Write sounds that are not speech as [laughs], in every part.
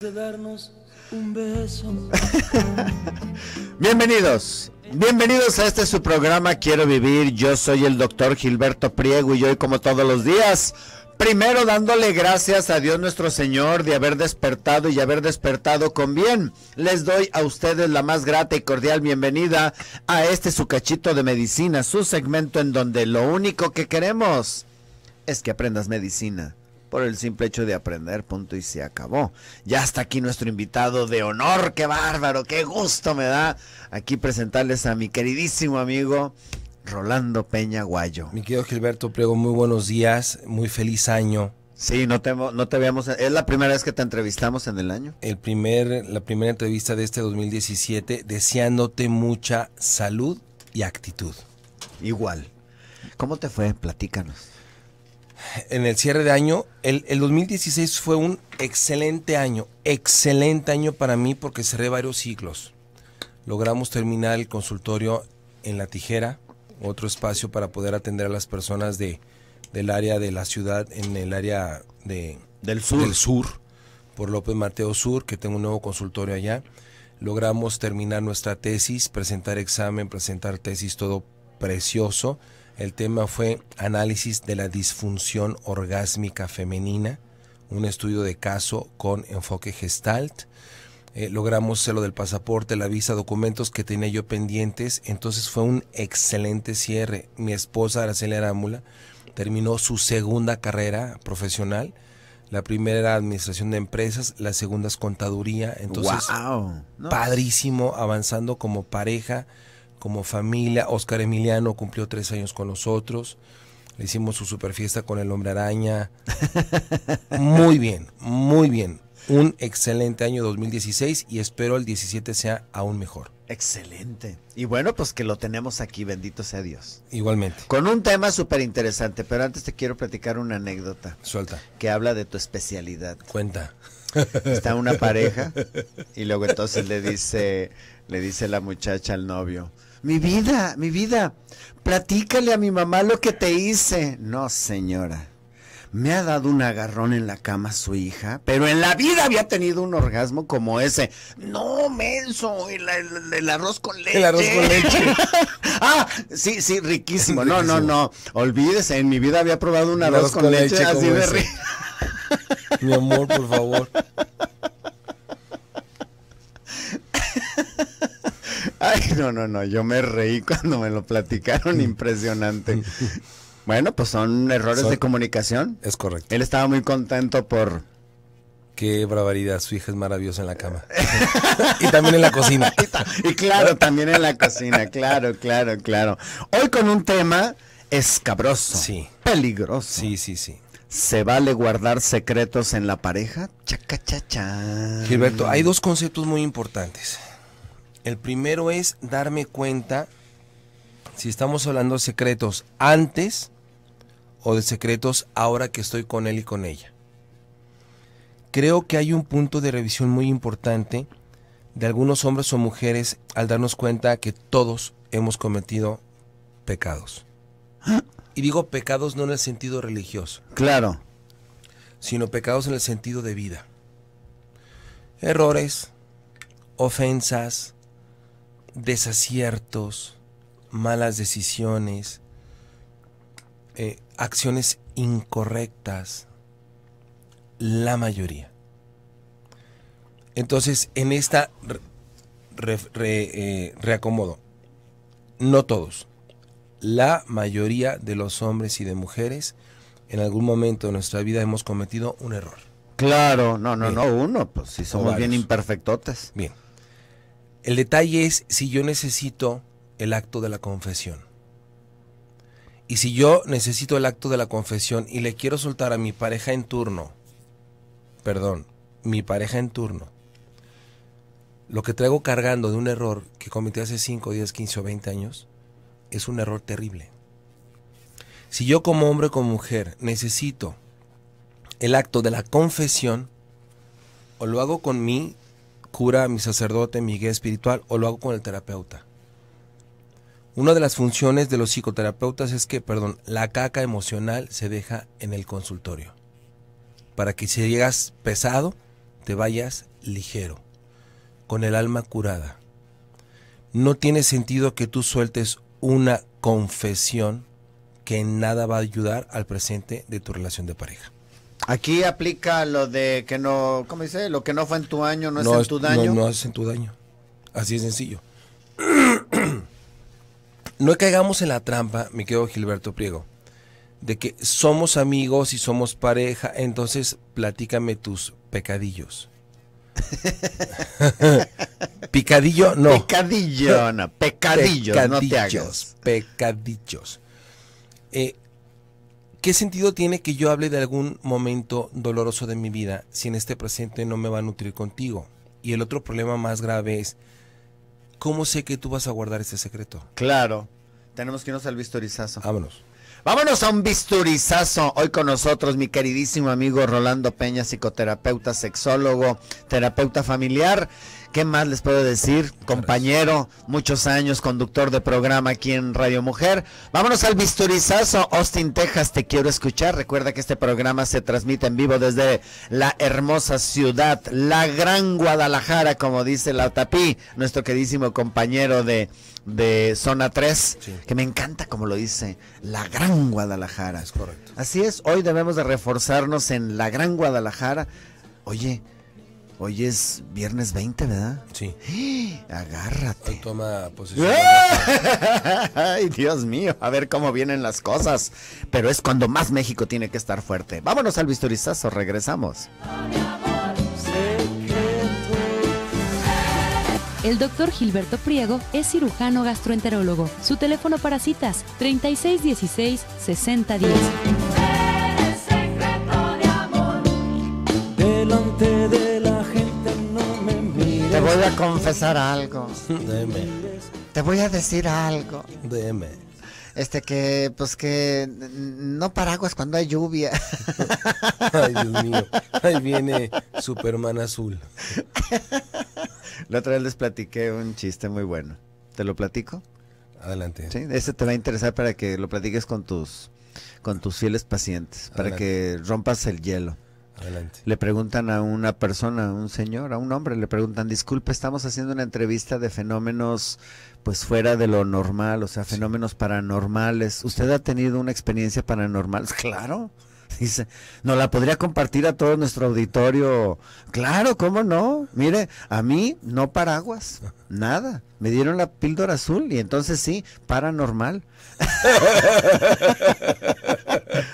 de darnos un beso. [laughs] bienvenidos, bienvenidos a este su programa Quiero Vivir. Yo soy el doctor Gilberto Priego y hoy como todos los días, primero dándole gracias a Dios nuestro Señor de haber despertado y haber despertado con bien. Les doy a ustedes la más grata y cordial bienvenida a este su cachito de medicina, su segmento en donde lo único que queremos es que aprendas medicina por el simple hecho de aprender, punto y se acabó. Ya está aquí nuestro invitado de honor, qué bárbaro, qué gusto me da aquí presentarles a mi queridísimo amigo Rolando Peña Guayo. Mi querido Gilberto Prego, muy buenos días, muy feliz año. Sí, no te, no te habíamos... ¿Es la primera vez que te entrevistamos en el año? El primer, la primera entrevista de este 2017, deseándote mucha salud y actitud. Igual. ¿Cómo te fue? Platícanos en el cierre de año, el, 2016 fue un excelente año, excelente año para mí porque cerré varios ciclos. Logramos terminar el consultorio en La Tijera, otro espacio para poder atender a las personas de, del área de la ciudad, en el área de, del, sur. del sur, por López Mateo Sur, que tengo un nuevo consultorio allá. Logramos terminar nuestra tesis, presentar examen, presentar tesis, todo precioso. El tema fue análisis de la disfunción orgásmica femenina, un estudio de caso con enfoque gestalt. Eh, logramos lo del pasaporte, la visa, documentos que tenía yo pendientes. Entonces fue un excelente cierre. Mi esposa Araceli Arámbula terminó su segunda carrera profesional. La primera era administración de empresas, la segunda es contaduría. Entonces, padrísimo, avanzando como pareja como familia. Oscar Emiliano cumplió tres años con nosotros. Le hicimos su super fiesta con el hombre araña. [laughs] Muy bien, muy bien. Un excelente año 2016 y espero el 17 sea aún mejor. Excelente. Y bueno, pues que lo tenemos aquí, bendito sea Dios. Igualmente. Con un tema súper interesante, pero antes te quiero platicar una anécdota. Suelta. Que habla de tu especialidad. Cuenta. Está una [laughs] pareja y luego entonces le dice, le dice la muchacha al novio, mi vida, mi vida, platícale a mi mamá lo que te hice. No, señora. Me ha dado un agarrón en la cama su hija, pero en la vida había tenido un orgasmo como ese. No, menso, el, arroz con leche. El arroz con leche. [laughs] ah, sí, sí, riquísimo. No, no, no. Olvídese, en mi vida había probado un arroz, con, leche, así de rico. mi amor, por favor. Ay, no, no, no, yo me reí [laughs] cuando me lo platicaron, mm. impresionante. [laughs] Bueno, pues son errores de comunicación. Es correcto. Él estaba muy contento por... Qué barbaridad, su hija es maravillosa en la cama. [laughs] y también en la cocina. y, claro, también en la cocina, claro, claro, claro. Hoy con un tema escabroso. Peligroso. Sí, sí, sí. ¿Se vale guardar secretos en la pareja? Chaca, cha, Gilberto, hay dos conceptos muy importantes. El primero es darme cuenta si estamos hablando de secretos antes o de secretos ahora que estoy con él y con ella. Creo que hay un punto de revisión muy importante de algunos hombres o mujeres al darnos cuenta que todos hemos cometido pecados. Y digo pecados no en el sentido religioso. Claro. Sino pecados en el sentido de vida. Errores, ofensas, desaciertos, malas decisiones, eh, acciones incorrectas, la mayoría. Entonces, en esta eh, reacomodo, no todos, la mayoría de los hombres y de mujeres en algún momento de nuestra vida hemos cometido un error. Claro, no, no, no uno, pues si somos bien imperfectotes. Bien. El detalle es si yo necesito el acto de la confesión. Y si yo necesito el acto de la confesión y le quiero soltar a mi pareja en turno, perdón, mi pareja en turno, lo que traigo cargando de un error que cometí hace 5, 10, 15 o 20 años, es un error terrible. Si yo como hombre o como mujer necesito el acto de la confesión, o lo hago con mi cura, mi sacerdote, mi guía espiritual o lo hago con el terapeuta. Una de las funciones de los psicoterapeutas es que, perdón, la caca emocional se deja en el consultorio. Para que si llegas pesado, te vayas ligero, con el alma curada. No tiene sentido que tú sueltes una confesión que en nada va a ayudar al presente de tu relación de pareja. Aquí aplica lo de que no, ¿cómo dice? Lo que no fue en tu año no, es en tu daño. No, no es en tu daño. Así de sencillo. [clears throat] no caigamos en la trampa, mi querido Gilberto Priego, de que somos amigos y somos pareja, entonces platícame tus pecadillos. [laughs] Picadillo, no. Pecadillo, no. Pecadillos, pecadillos Pecadillos. Eh, ¿Qué sentido tiene que yo hable de algún momento doloroso de mi vida si en este presente no me va a nutrir contigo? Y el otro problema más grave es, ¿cómo sé que tú vas a guardar ese secreto? Claro, tenemos que irnos al bisturizazo. Vámonos. Vámonos a un bisturizazo. Hoy con nosotros mi queridísimo amigo Rolando Peña, psicoterapeuta, sexólogo, terapeuta familiar. ¿Qué más les puedo decir? Compañero, muchos años, conductor de programa aquí en Radio Mujer. Vámonos al bisturizazo, Austin, Texas, te quiero escuchar. Recuerda que este programa se transmite en vivo desde la hermosa ciudad, la gran Guadalajara, como dice la Tapí, nuestro queridísimo compañero de, Zona 3, que me encanta como lo dice, la gran Guadalajara. Es correcto. Así es, hoy debemos de reforzarnos en la gran Guadalajara. Oye, Hoy es viernes 20, ¿verdad? Sí. [gasps] Agárrate. toma posición. ¡Ah! [laughs] Ay, Dios mío, a ver cómo vienen las cosas. Pero es cuando más México tiene que estar fuerte. Vámonos al bisturizazo, regresamos. El doctor Gilberto Priego es cirujano gastroenterólogo. Su teléfono para citas 3616-6010. Delante de te voy a confesar algo. Deme. Te voy a decir algo. Deme. Este que, pues que no paraguas cuando hay lluvia. [laughs] Ay, Dios mío. Ahí viene Superman azul. La otra vez les platiqué un chiste muy bueno. ¿Te lo platico? Adelante. Sí, este te va a interesar para que lo platiques con tus con tus fieles pacientes, para que rompas el hielo. Le preguntan a una persona, a un señor, a un hombre, le preguntan, disculpe, estamos haciendo una entrevista de fenómenos pues fuera de lo normal, o sea, fenómenos paranormales. ¿Usted ha tenido una experiencia paranormal? Pues, claro. Dice, ¿no la podría compartir a todo nuestro auditorio? Claro, ¿cómo no? Mire, a mí no paraguas, nada. Me dieron la píldora azul y entonces sí, paranormal. [laughs]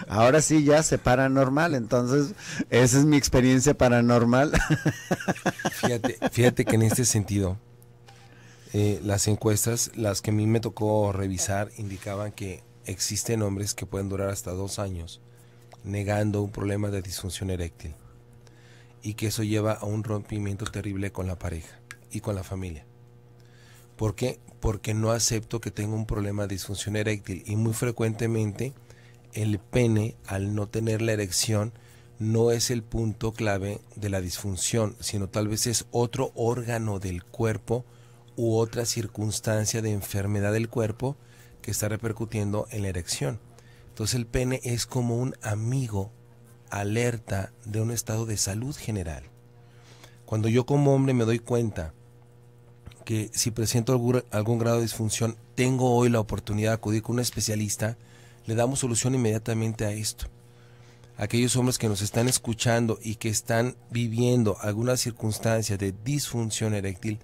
Ahora sí ya se paranormal, entonces esa es mi experiencia paranormal. Fíjate, que en este sentido, eh, las encuestas, las que a mí me tocó revisar, indicaban que existen hombres que pueden durar hasta dos años negando un problema de disfunción eréctil y que eso lleva a un rompimiento terrible con la pareja y con la familia. ¿Por qué? Porque no acepto que tenga un problema de disfunción eréctil y muy frecuentemente el pene, al no tener la erección, no es el punto clave de la disfunción, sino tal vez es otro órgano del cuerpo u otra circunstancia de enfermedad del cuerpo que está repercutiendo en la erección. Entonces el pene es como un amigo alerta de un estado de salud general. Cuando yo como hombre me doy cuenta que si presento algún, grado de disfunción, tengo hoy la oportunidad de acudir con un especialista, le damos solución inmediatamente a esto. Aquellos hombres que nos están escuchando y que están viviendo alguna circunstancia de disfunción eréctil,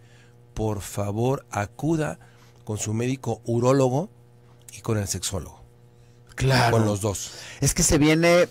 por favor acuda con su médico urólogo y con el sexólogo. Claro. Con los dos. Es que se viene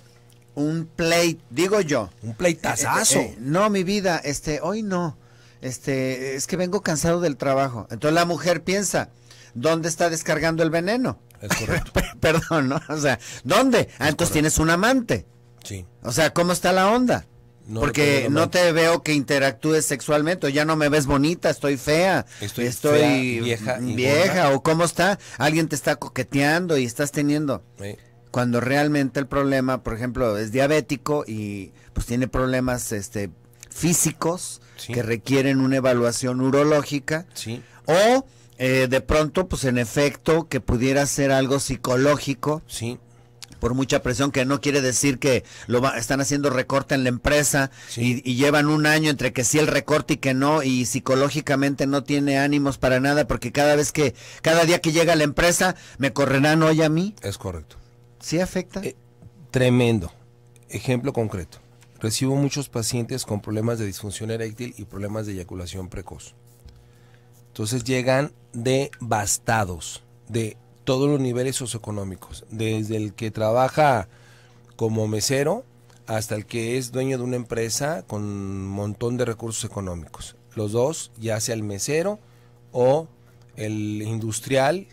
un play, digo yo. Un pleitazazo. Eh, eh, eh, no, mi vida, este, hoy no. Este, es que vengo cansado del trabajo. Entonces la mujer piensa, ¿dónde está descargando el veneno? Es correcto. [laughs] Perdón, ¿no? O sea, ¿dónde? Ah, entonces tienes un amante. Sí. O sea, ¿cómo está la onda? Porque no te veo que interactúes sexualmente, o ya no me ves bonita, estoy fea, estoy, vieja, vieja o cómo está, alguien te está coqueteando y estás teniendo. Sí. Cuando realmente el problema, por ejemplo, es diabético y pues tiene problemas este físicos que requieren una evaluación urológica. Sí. O eh, de pronto, pues en efecto, que pudiera ser algo psicológico. Sí por mucha presión, que no quiere decir que lo están haciendo recorte en la empresa y, llevan un año entre que sí el recorte y que no, y psicológicamente no tiene ánimos para nada, porque cada vez que, cada día que llega a la empresa, me correrán hoy a mí. Es correcto. ¿Sí afecta? Eh, tremendo. Ejemplo concreto. Recibo muchos pacientes con problemas de disfunción eréctil y problemas de eyaculación precoz. Entonces llegan devastados de todos los niveles socioeconómicos, desde el que trabaja como mesero hasta el que es dueño de una empresa con un montón de recursos económicos. Los dos, ya sea el mesero o el industrial,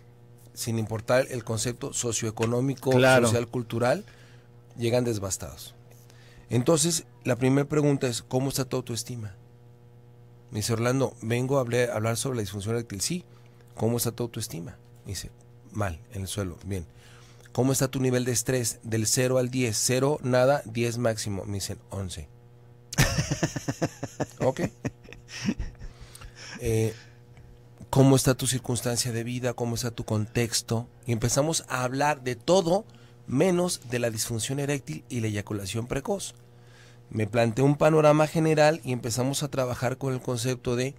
sin importar el concepto socioeconómico, social, cultural, llegan devastados. Entonces, la primera pregunta es, ¿cómo está tu autoestima? Me dice, Orlando, vengo a hablar sobre la disfunción eréctil. Sí, ¿cómo está tu autoestima? Me dice, mal, en el suelo, bien. ¿Cómo está tu nivel de estrés? Del 0 al 10. 0, nada, 10 máximo. Me dicen, 11. [laughs] ok. Eh, ¿Cómo está tu circunstancia de vida? ¿Cómo está tu contexto? Y empezamos a hablar de todo menos de la disfunción eréctil y la eyaculación precoz me planteé un panorama general y empezamos a trabajar con el concepto de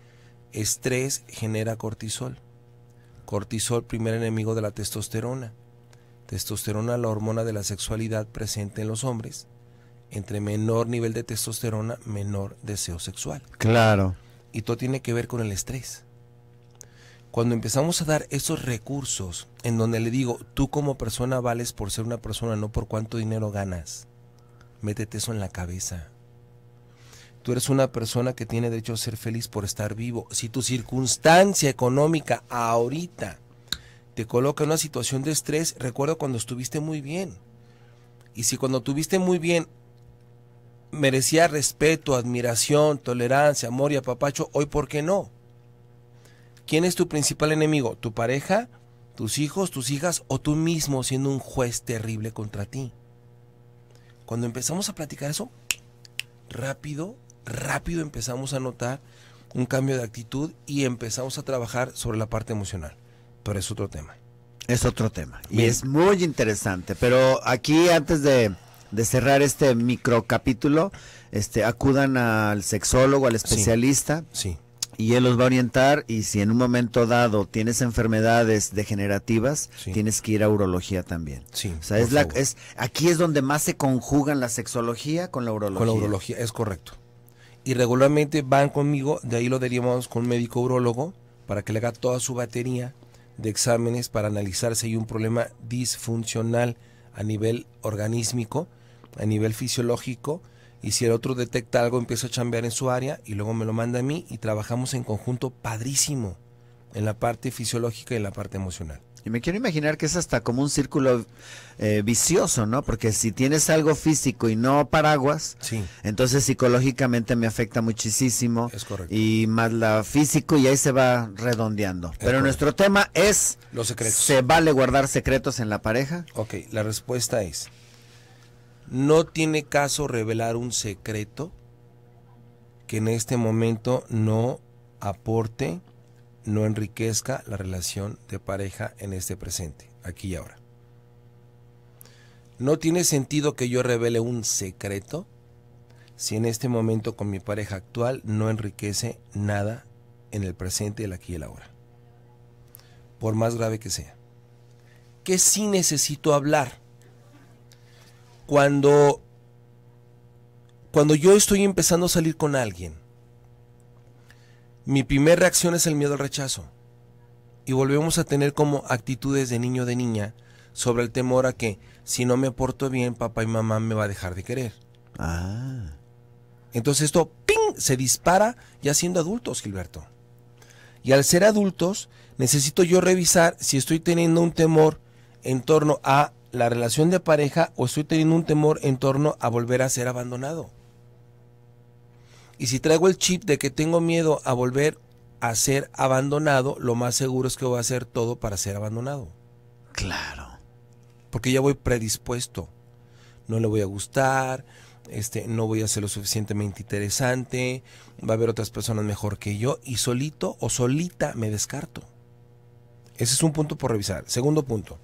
estrés genera cortisol. Cortisol, primer enemigo de la testosterona. Testosterona, la hormona de la sexualidad presente en los hombres. Entre menor nivel de testosterona, menor deseo sexual. Claro. Y todo tiene que ver con el estrés. Cuando empezamos a dar esos recursos en donde le digo, tú como persona vales por ser una persona, no por cuánto dinero ganas Métete eso en la cabeza. Tú eres una persona que tiene derecho a ser feliz por estar vivo. Si tu circunstancia económica ahorita te coloca en una situación de estrés, recuerdo cuando estuviste muy bien. Y si cuando estuviste muy bien merecía respeto, admiración, tolerancia, amor y apapacho, hoy por qué no? ¿Quién es tu principal enemigo? ¿Tu pareja? ¿Tus hijos? ¿Tus hijas? ¿O tú mismo siendo un juez terrible contra ti? Cuando empezamos a platicar eso, rápido, rápido empezamos a notar un cambio de actitud y empezamos a trabajar sobre la parte emocional. Pero es otro tema. Es otro tema. Y es muy interesante. Pero aquí antes de, cerrar este microcapítulo, este, acudan al sexólogo, al especialista. sí y él los va a orientar y si en un momento dado tienes enfermedades degenerativas, tienes que ir a urología también. Sí. O sea, es la, es, aquí es donde más se conjugan la sexología con la urología. Con la urología, es correcto. Y regularmente van conmigo, de ahí lo derivamos con un médico urólogo para que le haga toda su batería de exámenes para analizar si hay un problema disfuncional a nivel organísmico, a nivel fisiológico, y si el otro detecta algo empieza a chambear en su área y luego me lo manda a mí y trabajamos en conjunto padrísimo en la parte fisiológica y en la parte emocional. Y me quiero imaginar que es hasta como un círculo eh, vicioso, ¿no? Porque si tienes algo físico y no paraguas, sí. entonces psicológicamente me afecta muchísimo. Es correcto. Y más la físico y ahí se va redondeando. Pero nuestro tema es... Los secretos. ¿Se vale guardar secretos en la pareja? Ok, la respuesta es no tiene caso revelar un secreto que en este momento no aporte, no enriquezca la relación de pareja en este presente, aquí y ahora. No tiene sentido que yo revele un secreto si en este momento con mi pareja actual no enriquece nada en el presente, el aquí y el ahora. Por más grave que sea. Que sí necesito hablar cuando, cuando yo estoy empezando a salir con alguien, mi primera reacción es el miedo al rechazo. Y volvemos a tener como actitudes de niño o de niña sobre el temor a que si no me porto bien, papá y mamá me va a dejar de querer. Ah. Entonces esto ¡ping! se dispara ya siendo adultos, Gilberto. Y al ser adultos, necesito yo revisar si estoy teniendo un temor en torno a la relación de pareja o estoy teniendo un temor en torno a volver a ser abandonado. Y si traigo el chip de que tengo miedo a volver a ser abandonado, lo más seguro es que voy a hacer todo para ser abandonado. Claro. Porque ya voy predispuesto. No le voy a gustar, este, no voy a ser lo suficientemente interesante, va a haber otras personas mejor que yo y solito o solita me descarto. Ese es un punto por revisar. Segundo punto.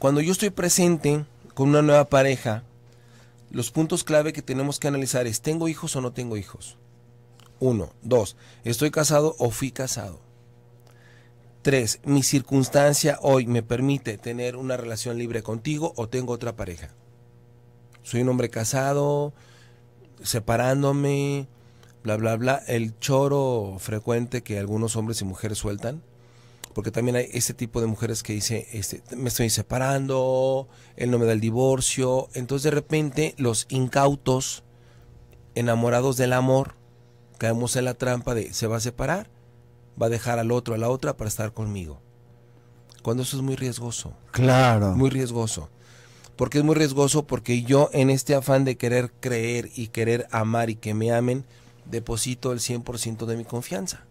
Cuando yo estoy presente con una nueva pareja, los puntos clave que tenemos que analizar es, ¿tengo hijos o no tengo hijos? Uno. Dos, ¿estoy casado o fui casado? Tres, ¿mi circunstancia hoy me permite tener una relación libre contigo o tengo otra pareja? Soy un hombre casado, separándome, bla, bla, bla. El choro frecuente que algunos hombres y mujeres sueltan porque también hay este tipo de mujeres que dice, este, me estoy separando, él no me da el divorcio, entonces de repente los incautos, enamorados del amor, caemos en la trampa de se va a separar, va a dejar al otro, a la otra para estar conmigo. Cuando eso es muy riesgoso. Claro. Muy riesgoso. Porque es muy riesgoso porque yo en este afán de querer creer y querer amar y que me amen, deposito el 100% de mi confianza.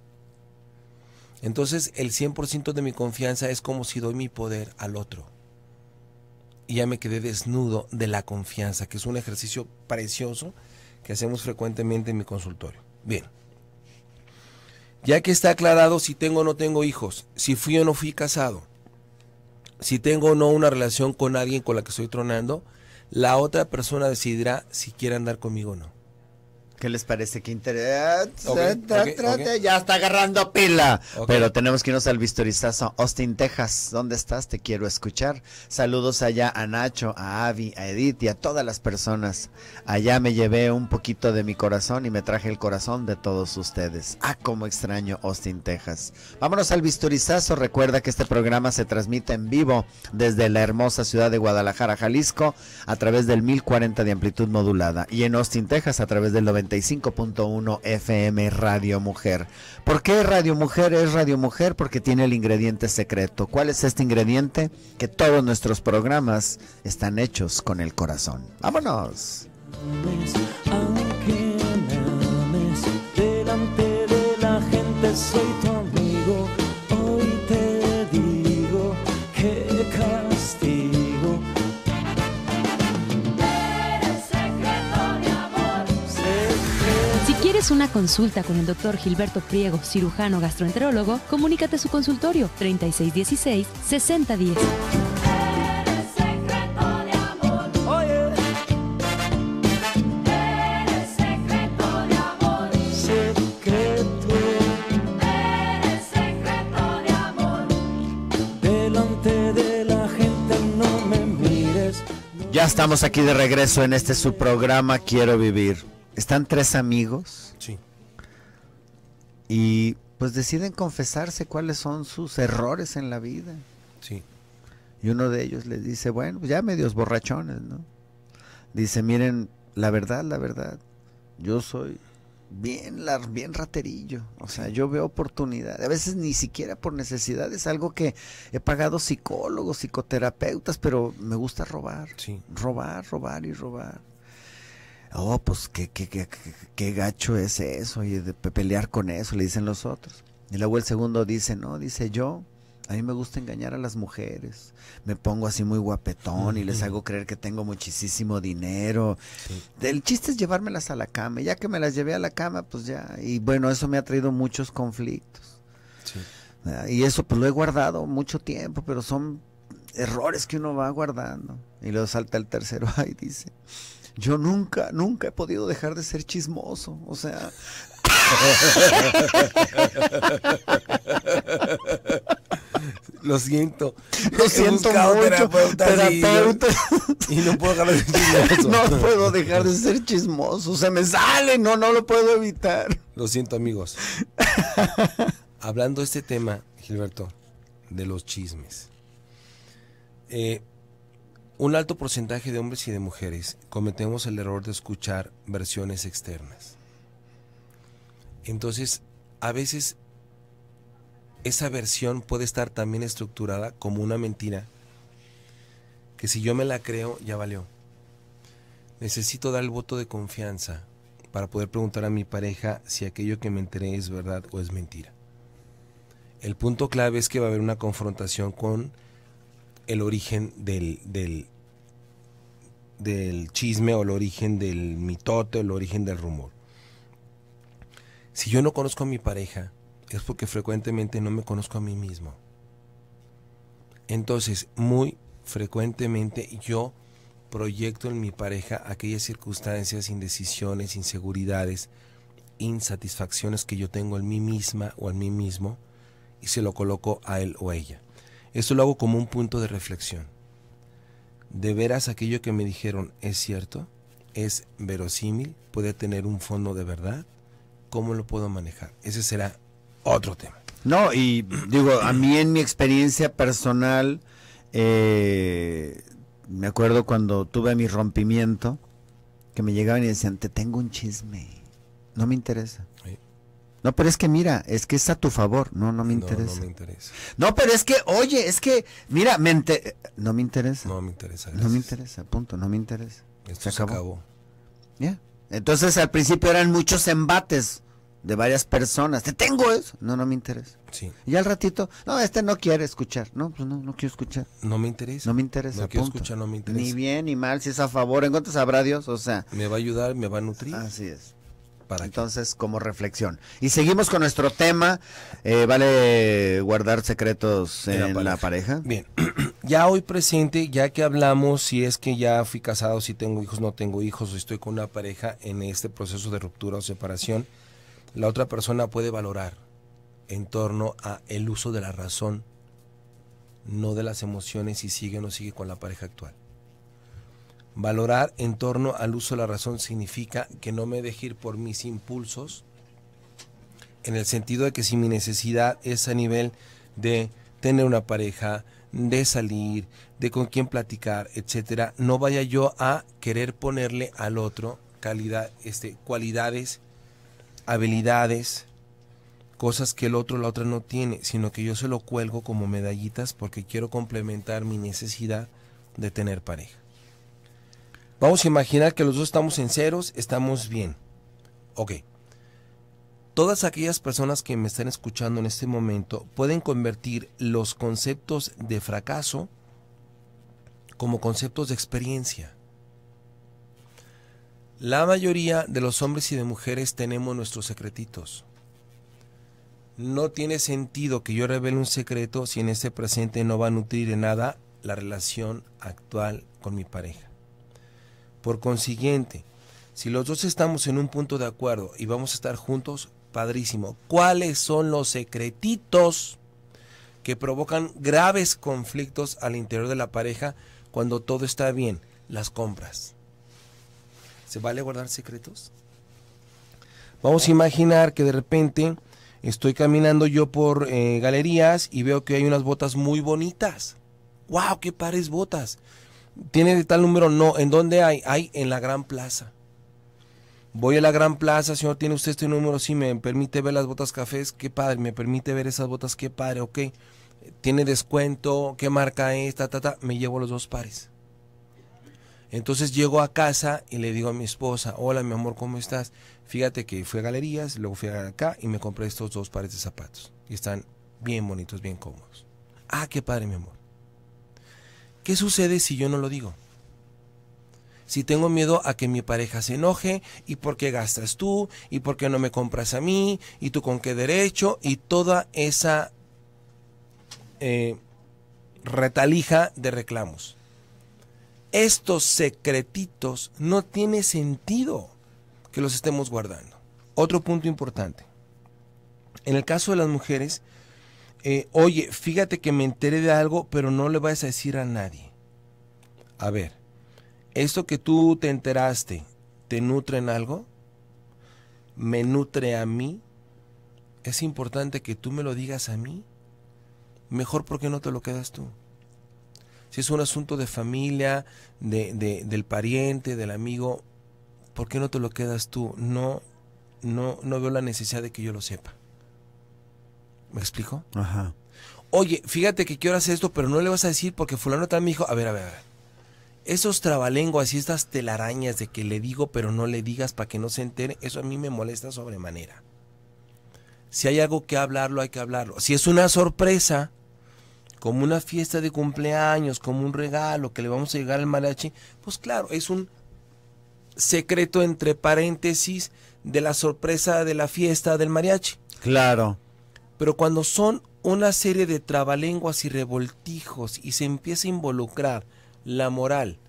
Entonces el 100% de mi confianza es como si doy mi poder al otro. Y ya me quedé desnudo de la confianza, que es un ejercicio precioso que hacemos frecuentemente en mi consultorio. Bien. Ya que está aclarado si tengo o no tengo hijos, si fui o no fui casado, si tengo o no una relación con alguien con la que estoy tronando, la otra persona decidirá si quiere andar conmigo o no. ¿Qué les parece? Qué interesante. Ya está agarrando pila. Pero tenemos que irnos al vistorizazo. Austin, Texas. ¿Dónde estás? Te quiero escuchar. Saludos allá a Nacho, a Avi, a Edith y a todas las personas. Allá me llevé un poquito de mi corazón y me traje el corazón de todos ustedes. Ah, cómo extraño Austin, Texas. Vámonos al vistorizazo. Recuerda que este programa se transmite en vivo desde la hermosa ciudad de Guadalajara, Jalisco, a través del 1040 de amplitud modulada. Y en Austin, Texas, a través del 90 95.1 FM Radio Mujer. ¿Por qué Radio Mujer es Radio Mujer? Porque tiene el ingrediente secreto. ¿Cuál es este ingrediente? Que todos nuestros programas están hechos con el corazón. ¡Vámonos! una consulta con el doctor Gilberto Priego, cirujano gastroenterólogo? Comunícate a su consultorio 3616-6010. Ya estamos aquí de regreso en este su programa Quiero Vivir. Están tres amigos. Y pues deciden confesarse cuáles son sus errores en la vida. Sí. Y uno de ellos les dice, bueno, pues, ya medios borrachones, ¿no? Dice, miren, la verdad, la verdad, yo soy bien, bien raterillo. O sea, yo veo oportunidad. A veces ni siquiera por necesidad. Es algo que he pagado psicólogos, psicoterapeutas, pero me gusta robar. Robar, robar y robar. Oh, pues qué, qué, qué, qué gacho es eso, y de pelear con eso, le dicen los otros. Y luego el segundo dice, no, dice yo, a mí me gusta engañar a las mujeres. Me pongo así muy guapetón y les hago creer que tengo muchísimo dinero. El chiste es llevármelas a la cama. Ya que me las llevé a la cama, pues ya. Y bueno, eso me ha traído muchos conflictos. Ah, y eso pues lo he guardado mucho tiempo, pero son errores que uno va guardando. Y luego salta el tercero ahí [laughs] dice, yo nunca, nunca he podido dejar de ser chismoso. O sea. Lo siento. Lo siento mucho. Terapeuta, no, y, no puedo dejar de ser chismoso. [laughs] No puedo dejar de ser chismoso. Se me sale. No, no lo puedo evitar. Lo siento, amigos. Hablando de este tema, Gilberto, de los chismes. Eh, un alto porcentaje de hombres y de mujeres cometemos el error de escuchar versiones externas. Entonces, a veces esa versión puede estar también estructurada como una mentira que si yo me la creo ya valió. Necesito dar el voto de confianza para poder preguntar a mi pareja si aquello que me enteré es verdad o es mentira. El punto clave es que va a haber una confrontación con el origen del, del, chisme o el origen del mitote o el origen del rumor. Si yo no conozco a mi pareja, es porque frecuentemente no me conozco a mí mismo. Entonces, muy frecuentemente yo proyecto en mi pareja aquellas circunstancias, indecisiones, inseguridades, insatisfacciones que yo tengo en mí misma o en mí mismo y se lo coloco a él o a ella eso lo hago como un punto de reflexión. ¿De veras aquello que me dijeron es cierto? ¿Es verosímil? ¿Puede tener un fondo de verdad? ¿Cómo lo puedo manejar? Ese será otro tema. No, y digo, a mí en mi experiencia personal, eh, me acuerdo cuando tuve mi rompimiento, que me llegaban y decían, te tengo un chisme, no me interesa. No, pero es que mira, es que es a tu favor. No, no me interesa. No, no me interesa. No, pero es que, oye, es que, mira, me no me interesa. No me interesa. No me interesa, punto, no me interesa. Esto se acabó. Ya. Entonces al principio eran muchos embates de varias personas. Te tengo eso. No, no me interesa. Sí. Y al ratito, no, este no quiere escuchar. No, pues no, no quiero escuchar. No me interesa. No me interesa. escuchar, no me interesa. Ni bien ni mal, si es a favor, en cuanto sabrá Dios, o sea. Me va a ayudar, me va a nutrir. Así es. Entonces, como reflexión. Y seguimos con nuestro tema. Eh, ¿Vale guardar secretos en, la, pareja. Bien. [clears throat] ya hoy presente, ya que hablamos, si es que ya fui casado, si tengo hijos, no tengo hijos, o estoy con una pareja en este proceso de ruptura o separación, la otra persona puede valorar en torno a el uso de la razón, no de las emociones, si sigue o no sigue con la pareja actual. Valorar en torno al uso de la razón significa que no me deje ir por mis impulsos, en el sentido de que si mi necesidad es a nivel de tener una pareja, de salir, de con quién platicar, etcétera, no vaya yo a querer ponerle al otro calidad, este, cualidades, habilidades, cosas que el otro la otra no tiene, sino que yo se lo cuelgo como medallitas porque quiero complementar mi necesidad de tener pareja. Vamos a imaginar que los dos estamos en ceros, estamos bien. Ok. Todas aquellas personas que me están escuchando en este momento pueden convertir los conceptos de fracaso como conceptos de experiencia. La mayoría de los hombres y de mujeres tenemos nuestros secretitos. No tiene sentido que yo revele un secreto si en este presente no va a nutrir en nada la relación actual con mi pareja. Por consiguiente, si los dos estamos en un punto de acuerdo y vamos a estar juntos, padrísimo. ¿Cuáles son los secretitos que provocan graves conflictos al interior de la pareja cuando todo está bien? Las compras. ¿Se vale guardar secretos? Vamos a imaginar que de repente estoy caminando yo por eh, galerías y veo que hay unas botas muy bonitas. ¡Wow! ¡Qué pares botas! tiene tal número, no. ¿En dónde hay? Hay en la Gran Plaza. Voy a la Gran Plaza, señor, tiene usted este número, sí, me permite ver las botas cafés, qué padre, me permite ver esas botas, qué padre, ok. Tiene descuento, qué marca es, ta, me llevo los dos pares. Entonces llego a casa y le digo a mi esposa, hola mi amor, ¿cómo estás? Fíjate que fui a galerías, luego fui acá y me compré estos dos pares de zapatos. Y están bien bonitos, bien cómodos. Ah, qué padre mi amor. ¿Qué sucede si yo no lo digo? Si tengo miedo a que mi pareja se enoje, ¿y por qué gastas tú? ¿Y por qué no me compras a mí? ¿Y tú con qué derecho? Y toda esa eh, retalija de reclamos. Estos secretitos no tiene sentido que los estemos guardando. Otro punto importante. En el caso de las mujeres, eh, oye, fíjate que me enteré de algo, pero no le vas a decir a nadie. A ver, ¿esto que tú te enteraste te nutre en algo? ¿Me nutre a mí? ¿Es importante que tú me lo digas a mí? Mejor porque no te lo quedas tú. Si es un asunto de familia, de, del pariente, del amigo, ¿por qué no te lo quedas tú? No, no, no veo la necesidad de que yo lo sepa. ¿Me explico? Ajá. Oye, fíjate que quiero hacer esto, pero no le vas a decir porque fulano tal me dijo, a ver, a ver, a ver. Esos trabalenguas y estas telarañas de que le digo pero no le digas para que no se entere, eso a mí me molesta sobremanera. Si hay algo que hablarlo, hay que hablarlo. Si es una sorpresa, como una fiesta de cumpleaños, como un regalo que le vamos a llegar al mariachi, pues claro, es un secreto entre paréntesis de la sorpresa de la fiesta del mariachi. Claro. Pero cuando son una serie de trabalenguas y revoltijos y se empieza a involucrar la moral,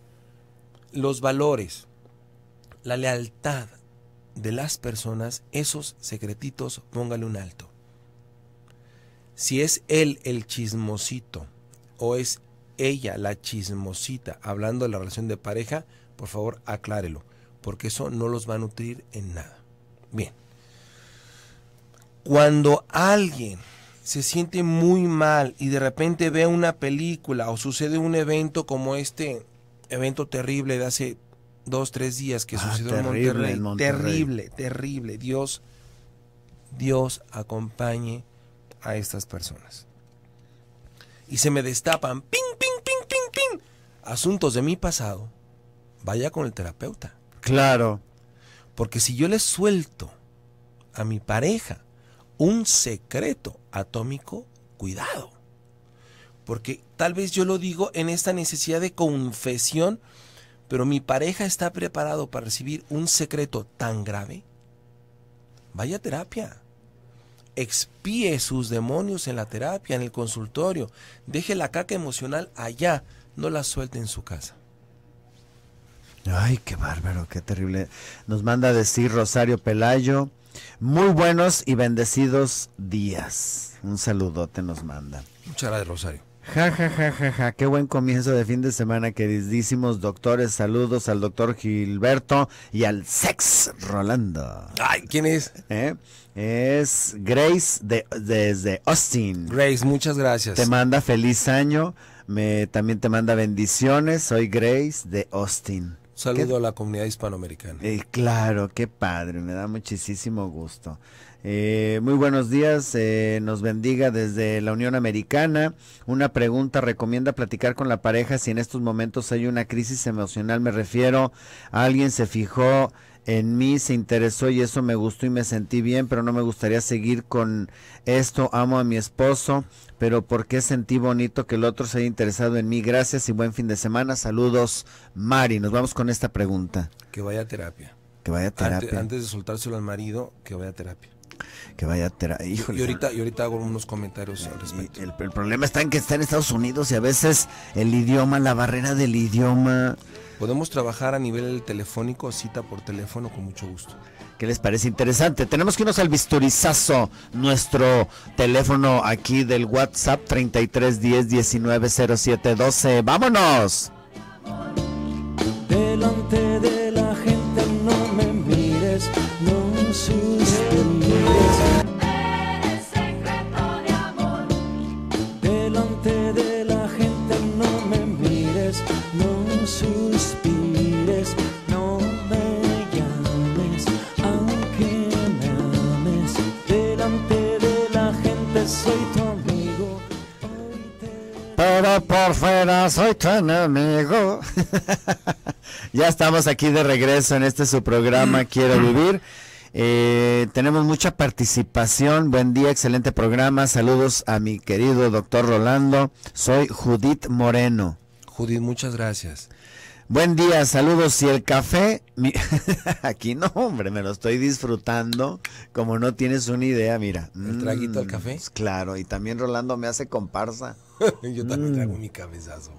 los valores, la lealtad de las personas, esos secretitos, póngale un alto. Si es él el chismosito o es ella la chismosita, hablando de la relación de pareja, por favor aclárelo, porque eso no los va a nutrir en nada. Bien. Cuando alguien se siente muy mal y de repente ve una película o sucede un evento como este evento terrible de hace dos, tres días que ah, sucedió en, Monterrey. en, Monterrey. Terrible, terrible. Dios, Dios acompañe a estas personas. Y se me destapan, ping, ping, ping, ping, ping, asuntos de mi pasado. Vaya con el terapeuta. Claro. Porque si yo le suelto a mi pareja, un secreto atómico, cuidado. Porque tal vez yo lo digo en esta necesidad de confesión, pero mi pareja está preparado para recibir un secreto tan grave. Vaya terapia. Expíe sus demonios en la terapia, en el consultorio. Deje la caca emocional allá, no la suelte en su casa. Ay, qué bárbaro, qué terrible. Nos manda a decir Rosario Pelayo, muy buenos y bendecidos días. Un saludote nos manda. Muchas gracias, Rosario. Ja, ja, ja, ja, ja. Qué buen comienzo de fin de semana, queridísimos doctores. Saludos al doctor Gilberto y al Sex Rolando. Ay, ¿quién es? ¿Eh? Es Grace de, desde Austin. Grace, muchas gracias. Te manda feliz año. Me, también te manda bendiciones. Soy Grace de Austin. Saludo a la comunidad hispanoamericana. Eh, claro, qué padre, me da muchísimo gusto. Eh, muy buenos días, eh, nos bendiga desde la Unión Americana. Una pregunta, recomienda platicar con la pareja si en estos momentos hay una crisis emocional, me refiero, a alguien se fijó en mí, se interesó y eso me gustó y me sentí bien, pero no me gustaría seguir con esto, amo a mi esposo, pero porque sentí bonito que el otro se haya interesado en mí. Gracias y buen fin de semana. Saludos, Mari. Nos vamos con esta pregunta. Que vaya a terapia. Que vaya a terapia. Antes, de soltárselo al marido, que vaya a terapia. Que vaya a terapia. Y ahorita, y ahorita hago unos comentarios al respecto. el, problema está en que está en Estados Unidos y a veces el idioma, la barrera del idioma. Podemos trabajar a nivel telefónico, cita por teléfono, con mucho gusto. ¿Qué les parece interesante? Tenemos que irnos al bisturizazo. Nuestro teléfono aquí del WhatsApp 3310 190712. ¡Vámonos! soy me amigo. [laughs] ya estamos aquí de regreso en este su programa Quiero Vivir. Eh, tenemos mucha participación. Buen día, excelente programa. Saludos a mi querido doctor Rolando. Soy Judith Moreno. Judith, muchas gracias. Buen día, saludos. Y el café, [laughs] aquí no, hombre, me lo estoy disfrutando. Como no tienes una idea, mira. ¿El traguito al mm, café? Claro, y también Rolando me hace comparsa. [laughs] Yo también trago mm. mi cabezazo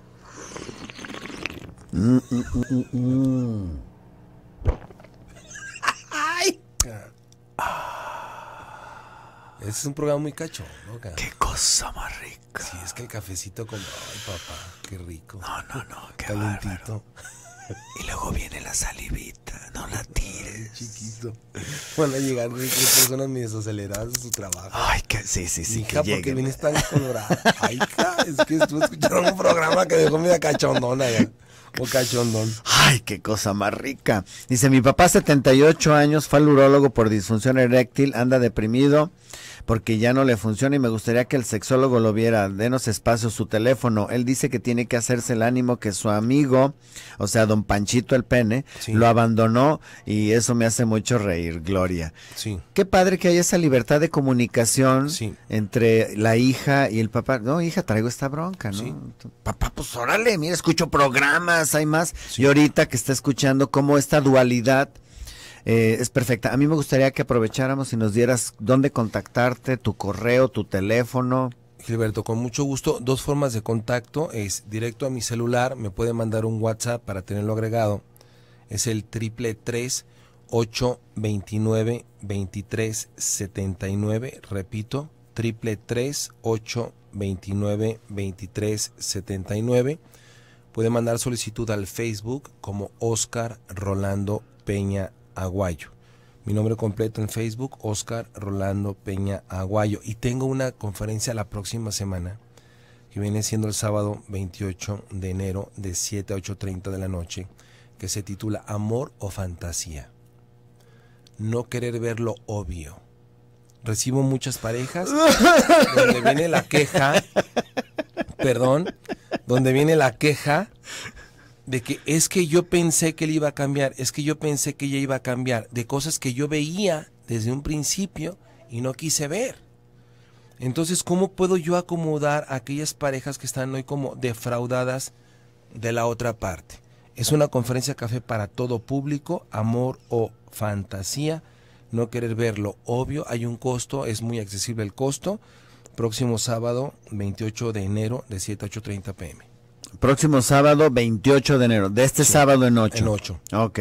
mmm Ay. Ah. es un programa muy cacho, ¿no? Qué cosa más rica. Sí, es que el cafecito con. Ay, papá, qué rico. No, no, no, qué Calentito. Y luego viene la salivita, no la tires. Chiquito. Van a llegar personas medio aceleradas de su trabajo. Ay, que sí, sí, sí. Hija, que porque vienes tan colorada. Ay, hija, es que estuve escuchando un programa que dejó media cachondona ya. O cachondón. Ay, qué cosa más rica. Dice, mi papá, 78 años, fue al por disfunción eréctil, anda deprimido porque ya no le funciona y me gustaría que el sexólogo lo viera. Denos espacio su teléfono. Él dice que tiene que hacerse el ánimo que su amigo, o sea, don Panchito el Pene, lo abandonó y eso me hace mucho reír, Gloria. Sí. Qué padre que haya esa libertad de comunicación entre la hija y el papá. No, hija, traigo esta bronca, ¿no? Papá, pues órale, mira, escucho programas, hay más. Y ahorita que está escuchando cómo esta dualidad eh, es perfecta. A mí me gustaría que aprovecháramos y nos dieras dónde contactarte, tu correo, tu teléfono. Gilberto, con mucho gusto. Dos formas de contacto es directo a mi celular, me puede mandar un WhatsApp para tenerlo agregado. Es el triple tres ocho veintinueve veintitrés Repito, triple tres ocho veintinueve veintitrés Puede mandar solicitud al Facebook como Oscar Rolando Peña Aguayo. Mi nombre completo en Facebook, Oscar Rolando Peña Aguayo. Y tengo una conferencia la próxima semana, que viene siendo el sábado 28 de enero de 7 a 8.30 de la noche, que se titula Amor o Fantasía. No querer ver lo obvio. Recibo muchas parejas [laughs] donde viene la queja, perdón, donde viene la queja de que es que yo pensé que él iba a cambiar, es que yo pensé que ella iba a cambiar, de cosas que yo veía desde un principio y no quise ver. Entonces, ¿cómo puedo yo acomodar a aquellas parejas que están hoy como defraudadas de la otra parte? Es una conferencia café para todo público, amor o fantasía, no querer verlo. obvio, hay un costo, es muy accesible el costo. Próximo sábado, 28 de enero, de 7 a 8.30 pm. Próximo sábado, 28 de enero. De este sábado en 8. En 8. Ok.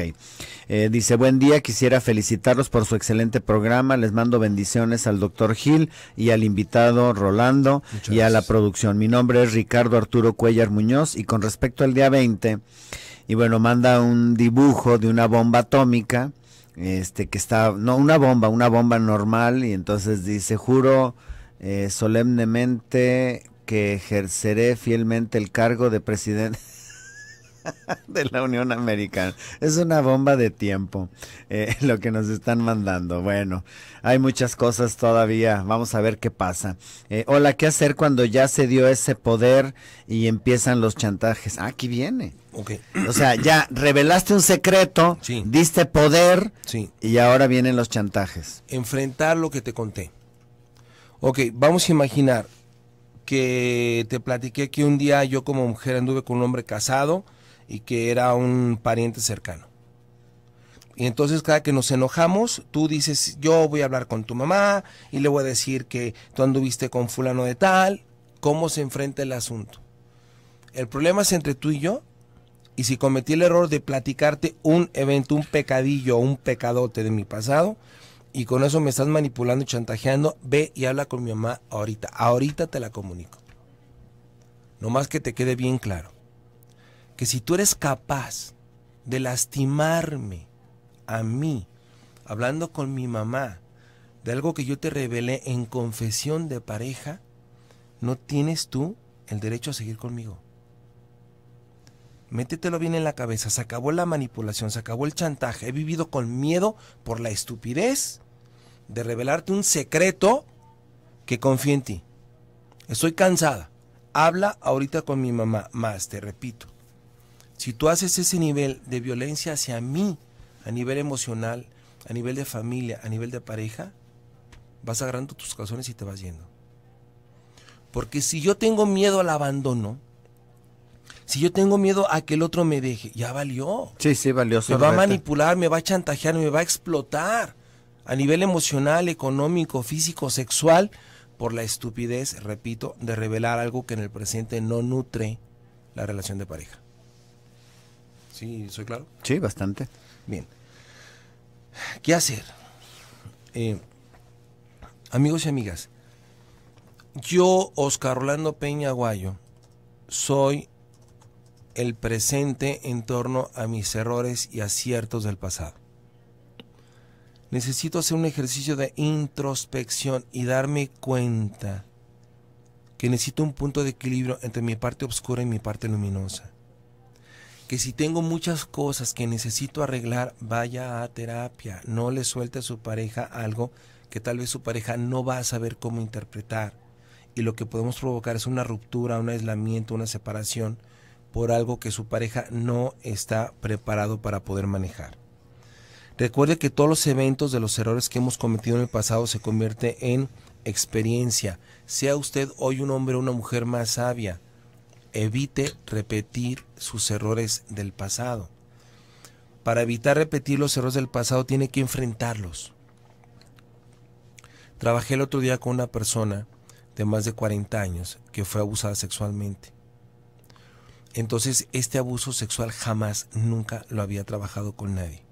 Eh, dice, buen día, quisiera felicitarlos por su excelente programa. Les mando bendiciones al doctor Gil y al invitado Rolando y a la producción. Mi nombre es Ricardo Arturo Cuellar Muñoz y con respecto al día 20, y bueno, manda un dibujo de una bomba atómica, este que está, no, una bomba, una bomba normal y entonces dice, juro eh, solemnemente que ejerceré fielmente el cargo de presidente [laughs] de la Unión Americana. Es una bomba de tiempo eh, [laughs] lo que nos están mandando. Bueno, hay muchas cosas todavía. Vamos a ver qué pasa. Eh, hola, ¿qué hacer cuando ya se dio ese poder y empiezan los chantajes? Ah, aquí viene. O sea, ya revelaste un secreto, diste poder y ahora vienen los chantajes. Enfrentar lo que te conté. Ok, vamos a imaginar, que te platiqué que un día yo como mujer anduve con un hombre casado y que era un pariente cercano. Y entonces cada que nos enojamos, tú dices, yo voy a hablar con tu mamá y le voy a decir que tú anduviste con fulano de tal. ¿Cómo se enfrenta el asunto? El problema es entre tú y yo. Y si cometí el error de platicarte un evento, un pecadillo, un pecadote de mi pasado, y con eso me estás manipulando y chantajeando, ve y habla con mi mamá ahorita. Ahorita te la comunico. más que te quede bien claro. Que si tú eres capaz de lastimarme a mí, hablando con mi mamá, de algo que yo te revelé en confesión de pareja, no tienes tú el derecho a seguir conmigo métetelo bien en la cabeza, se acabó la manipulación, se acabó el chantaje, he vivido con miedo por la estupidez de revelarte un secreto que confía en ti. Estoy cansada. Habla ahorita con mi mamá. Más, te repito, si tú haces ese nivel de violencia hacia mí, a nivel emocional, a nivel de familia, a nivel de pareja, vas agarrando tus calzones y te vas yendo. Porque si yo tengo miedo al abandono, si yo tengo miedo a que el otro me deje, ya valió. Sí, sí, valió. Me va a manipular, me va a chantajear, me va a explotar a nivel emocional, económico, físico, sexual, por la estupidez, repito, de revelar algo que en el presente no nutre la relación de pareja. ¿Sí? ¿Soy claro? Sí, bastante. Bien. ¿Qué hacer? Eh, amigos y amigas, yo, Oscar Orlando Peña Guayo, soy el presente en torno a mis errores y aciertos del pasado. Necesito hacer un ejercicio de introspección y darme cuenta que necesito un punto de equilibrio entre mi parte oscura y mi parte luminosa. Que si tengo muchas cosas que necesito arreglar, vaya a terapia. No le suelte a su pareja algo que tal vez su pareja no va a saber cómo interpretar. Y lo que podemos provocar es una ruptura, un aislamiento, una separación por algo que su pareja no está preparado para poder manejar. Recuerde que todos los eventos de los errores que hemos cometido en el pasado se convierte en experiencia. Sea usted hoy un hombre o una mujer más sabia. Evite repetir sus errores del pasado. Para evitar repetir los errores del pasado tiene que enfrentarlos. Trabajé el otro día con una persona de más de 40 años que fue abusada sexualmente. Entonces, este abuso sexual jamás, nunca lo había trabajado con nadie.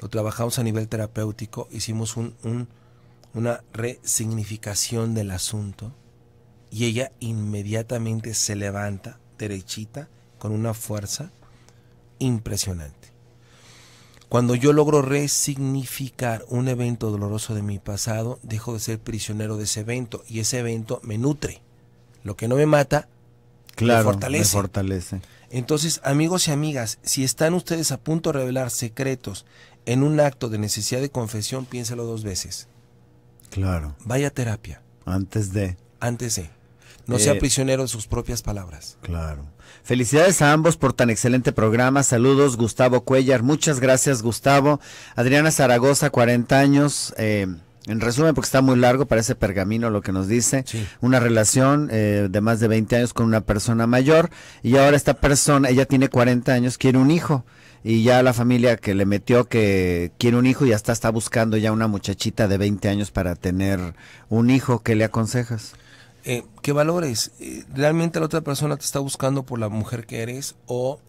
Lo trabajamos a nivel terapéutico, hicimos una resignificación del asunto y ella inmediatamente se levanta derechita con una fuerza impresionante. Cuando yo logro resignificar un evento doloroso de mi pasado, dejo de ser prisionero de ese evento y ese evento me nutre. Lo que no me mata, claro, fortalece. Entonces, amigos y amigas, si están ustedes a punto de revelar secretos en un acto de necesidad de confesión, piénselo dos veces. Claro. Vaya a terapia. Antes de. Antes de. No sea eh, prisionero de sus propias palabras. Claro. Felicidades a ambos por tan excelente programa. Saludos, Gustavo Cuellar. Muchas gracias, Gustavo. Adriana Zaragoza, 40 años. Eh, en resumen, porque está muy largo, parece pergamino lo que nos dice, una relación eh, de más de 20 años con una persona mayor y ahora esta persona, ella tiene 40 años, quiere un hijo y ya la familia que le metió que quiere un hijo y hasta está buscando ya una muchachita de 20 años para tener un hijo, ¿qué le aconsejas? Eh, ¿Qué valores? Eh, ¿Realmente la otra persona te está buscando por la mujer que eres o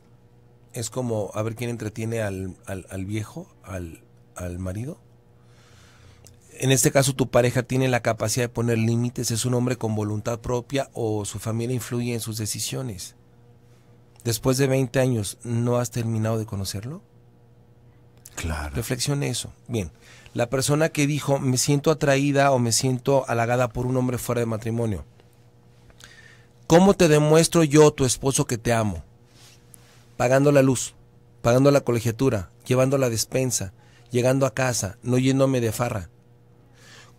es como a ver quién entretiene al, al, al viejo, al, al marido? en este caso tu pareja tiene la capacidad de poner límites, es un hombre con voluntad propia o su familia influye en sus decisiones. Después de 20 años, ¿no has terminado de conocerlo? Claro. Reflexione eso. Bien, la persona que dijo, me siento atraída o me siento halagada por un hombre fuera de matrimonio. ¿Cómo te demuestro yo, tu esposo, que te amo? Pagando la luz, pagando la colegiatura, llevando la despensa, llegando a casa, no yéndome de farra,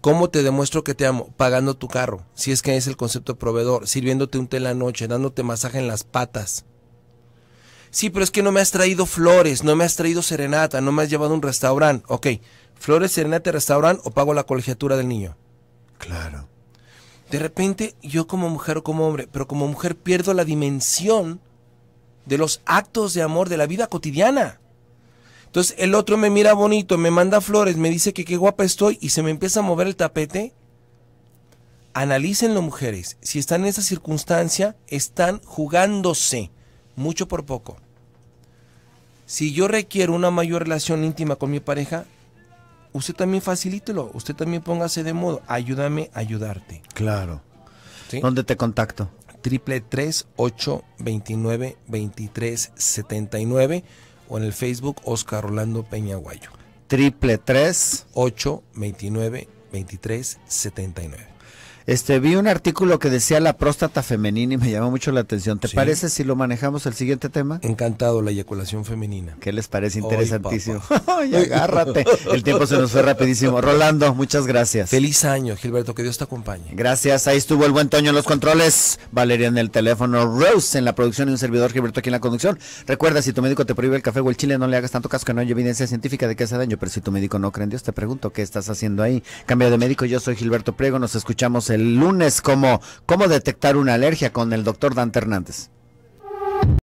¿Cómo te demuestro que te amo? Pagando tu carro, si es que es el concepto proveedor, sirviéndote un té en la noche, dándote masaje en las patas. Sí, pero es que no me has traído flores, no me has traído serenata, no me has llevado a un restaurante. Ok, flores, serenata, restaurante o pago la colegiatura del niño. Claro. De repente yo como mujer o como hombre, pero como mujer pierdo la dimensión de los actos de amor de la vida cotidiana. Entonces el otro me mira bonito, me manda flores, me dice que qué guapa estoy y se me empieza a mover el tapete. Analícenlo, mujeres. Si están en esa circunstancia, están jugándose, mucho por poco. Si yo requiero una mayor relación íntima con mi pareja, usted también facilítelo, usted también póngase de modo, ayúdame a ayudarte. Claro. ¿Dónde te contacto? Triple 829 o en el Facebook Oscar Rolando Peñaguayo. Triple 3 23 79 este, vi un artículo que decía la próstata femenina y me llamó mucho la atención. ¿Te parece si lo manejamos el siguiente tema? Encantado, la eyaculación femenina. ¿Qué les parece? Interesantísimo. [laughs] Ay, agárrate. El tiempo se nos fue rapidísimo. Rolando, muchas gracias. Feliz año, Gilberto, que Dios te acompañe. Gracias, ahí estuvo el buen Toño en los controles, Valeria en el teléfono, Rose en la producción y un servidor, Gilberto, aquí en la conducción. Recuerda, si tu médico te prohíbe el café o el chile, no le hagas tanto caso que no hay evidencia científica de que hace daño, pero si tu médico no cree en Dios, te pregunto, ¿qué estás haciendo ahí? Cambio de médico, yo soy Gilberto Priego, nos escuchamos en el lunes, cómo, cómo detectar una alergia con el doctor Dante Hernández.